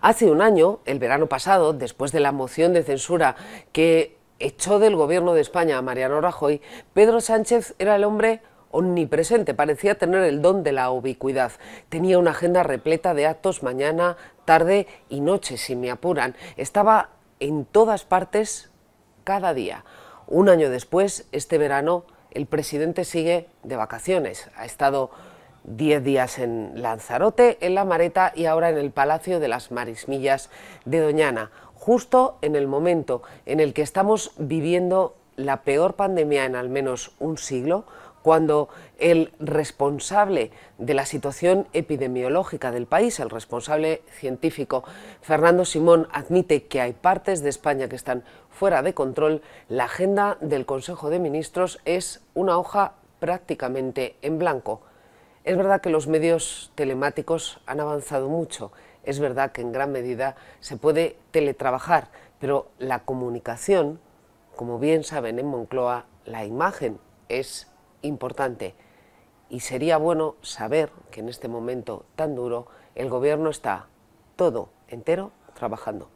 Hace un año, el verano pasado, después de la moción de censura que echó del gobierno de España a Mariano Rajoy, Pedro Sánchez era el hombre omnipresente, parecía tener el don de la ubicuidad. Tenía una agenda repleta de actos mañana, tarde y noche, si me apuran. Estaba en todas partes cada día. Un año después, este verano, el presidente sigue de vacaciones. Ha estado 10 días en Lanzarote, en La Mareta y ahora en el Palacio de las Marismillas de Doñana, justo en el momento en el que estamos viviendo la peor pandemia en al menos un siglo, cuando el responsable de la situación epidemiológica del país, el responsable científico Fernando Simón, admite que hay partes de España que están fuera de control, la agenda del Consejo de Ministros es una hoja prácticamente en blanco. Es verdad que los medios telemáticos han avanzado mucho, es verdad que en gran medida se puede teletrabajar, pero la comunicación, como bien saben en Moncloa, la imagen es importante y sería bueno saber que en este momento tan duro el gobierno está todo entero trabajando.